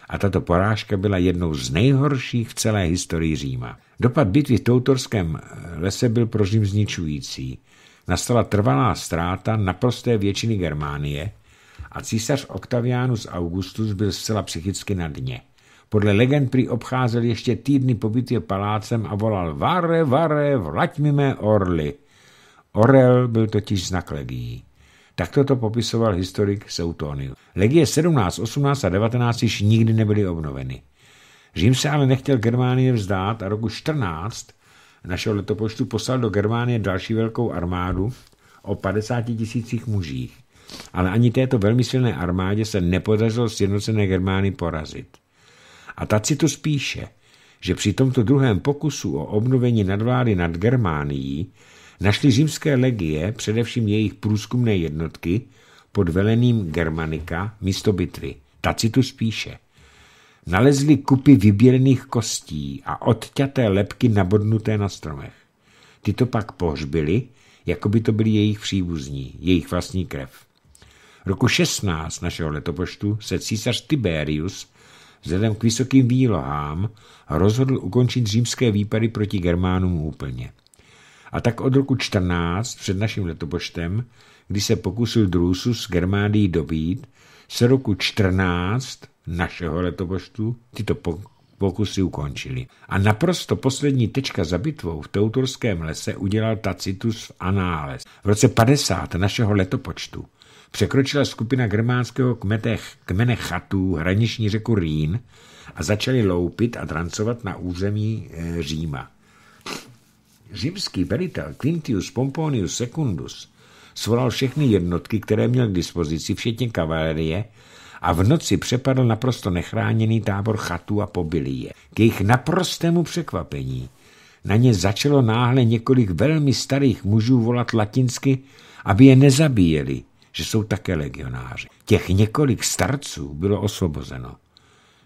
a tato porážka byla jednou z nejhorších v celé historii Říma. Dopad bitvy v Toutorském eh, lese byl pro Řím zničující. Nastala trvalá ztráta naprosté většiny Germánie a císař Octavianus Augustus byl zcela psychicky na dně. Podle legend prý obcházel ještě týdny po bitvě palácem a volal Vare, vare, vlaď mi mé orly. Orel byl totiž znak legií. Takto to popisoval historik Seutonius. Legie 17, 18 a 19 již nikdy nebyly obnoveny. Řím se ale nechtěl Germánie vzdát a roku 14 našeho letopočtu poslal do Germánie další velkou armádu o 50 tisících mužích. Ale ani této velmi silné armádě se nepodařilo sjednocené Germány porazit. A Tacitus píše, že při tomto druhém pokusu o obnovení nadvlády nad Germánií našli římské legie, především jejich průzkumné jednotky, pod velením Germanika místo bitvy. Tacitus píše. Nalezli kupy vyběrných kostí a odťaté lepky nabodnuté na stromech. Tyto pak pohřbili, jako by to byli jejich příbuzní, jejich vlastní krev. Roku 16 našeho letopočtu se císař Tiberius vzhledem k vysokým výlohám rozhodl ukončit římské výpady proti Germánům úplně. A tak od roku 14 před naším letopočtem, kdy se pokusil Drusus germádii dobít, se roku 14 našeho letopočtu tyto pokusy ukončili. A naprosto poslední tečka za bitvou v Teutorském lese udělal Tacitus v Análes. V roce 50 našeho letopočtu překročila skupina germánského kmete, kmene chatů hraniční řeku Rýn a začali loupit a drancovat na území eh, Říma. Římský velitel Quintius Pomponius Secundus svolal všechny jednotky, které měl k dispozici, všetně kavalerie, a v noci přepadl naprosto nechráněný tábor chatů a pobilí je. K jejich naprostému překvapení na ně začalo náhle několik velmi starých mužů volat latinsky, aby je nezabíjeli, že jsou také legionáři. Těch několik starců bylo osvobozeno.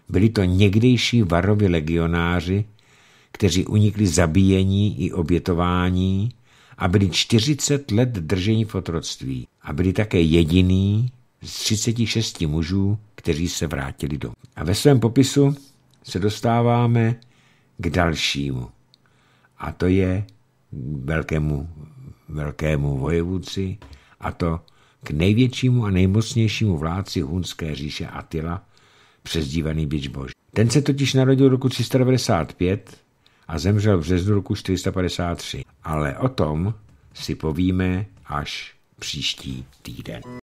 Byli to někdejší varovi legionáři, kteří unikli zabíjení i obětování a byli 40 let drženi v otroctví a byli také jediný z 36 mužů, kteří se vrátili domů. A ve svém popisu se dostáváme k dalšímu. A to je velkému, velkému vojevůci a to k největšímu a nejmocnějšímu vládci hunské říše Attila, přezdívaný Bič Boží. Ten se totiž narodil roku 395 a zemřel v březnu roku 453. Ale o tom si povíme až příští týden.